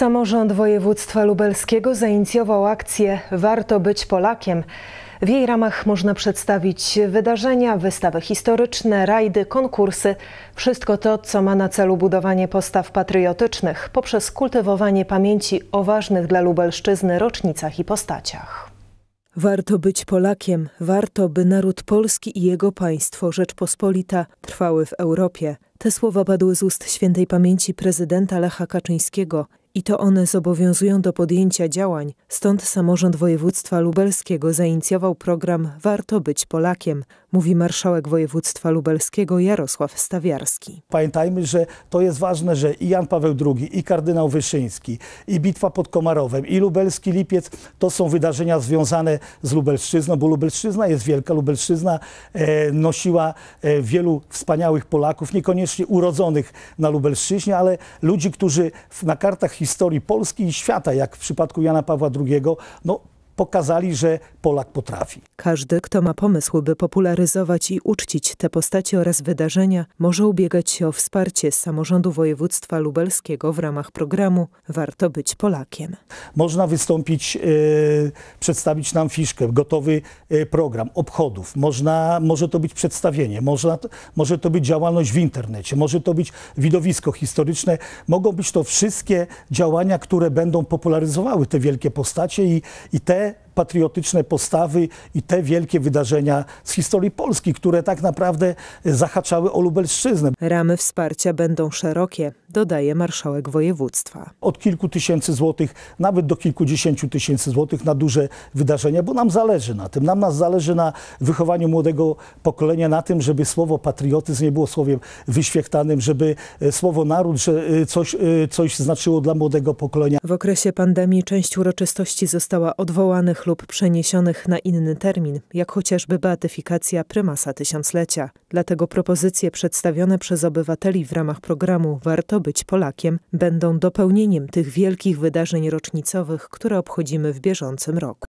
Samorząd województwa lubelskiego zainicjował akcję Warto być Polakiem. W jej ramach można przedstawić wydarzenia, wystawy historyczne, rajdy, konkursy wszystko to, co ma na celu budowanie postaw patriotycznych poprzez kultywowanie pamięci o ważnych dla Lubelszczyzny rocznicach i postaciach. Warto być Polakiem, warto, by naród polski i jego państwo Rzeczpospolita trwały w Europie. Te słowa padły z ust świętej pamięci prezydenta Lecha Kaczyńskiego i to one zobowiązują do podjęcia działań, stąd samorząd województwa lubelskiego zainicjował program Warto być Polakiem, mówi marszałek województwa lubelskiego Jarosław Stawiarski. Pamiętajmy, że to jest ważne, że i Jan Paweł II, i kardynał Wyszyński, i bitwa pod Komarowem, i lubelski Lipiec to są wydarzenia związane z Lubelszczyzną, bo Lubelszczyzna jest wielka. Lubelszczyzna e, nosiła e, wielu wspaniałych Polaków, niekoniecznie urodzonych na Lubelszczyźnie, ale ludzi, którzy na kartach historii Polski i świata, jak w przypadku Jana Pawła II, no, pokazali, że Polak potrafi. Każdy, kto ma pomysł, by popularyzować i uczcić te postacie oraz wydarzenia, może ubiegać się o wsparcie z samorządu województwa lubelskiego w ramach programu Warto być Polakiem. Można wystąpić, e, przedstawić nam fiszkę, gotowy e, program obchodów. Można, może to być przedstawienie, można, może to być działalność w internecie, może to być widowisko historyczne. Mogą być to wszystkie działania, które będą popularyzowały te wielkie postacie i, i te patriotyczne postawy i te wielkie wydarzenia z historii Polski, które tak naprawdę e, zahaczały o Lubelszczyznę. Ramy wsparcia będą szerokie, dodaje marszałek województwa. Od kilku tysięcy złotych, nawet do kilkudziesięciu tysięcy złotych na duże wydarzenia, bo nam zależy na tym. Nam nas zależy na wychowaniu młodego pokolenia, na tym, żeby słowo patriotyzm nie było słowiem wyświechtanym, żeby e, słowo naród że e, coś, coś znaczyło dla młodego pokolenia. W okresie pandemii część uroczystości została odwołanych lub przeniesionych na inny termin, jak chociażby beatyfikacja prymasa tysiąclecia. Dlatego propozycje przedstawione przez obywateli w ramach programu Warto być Polakiem będą dopełnieniem tych wielkich wydarzeń rocznicowych, które obchodzimy w bieżącym roku.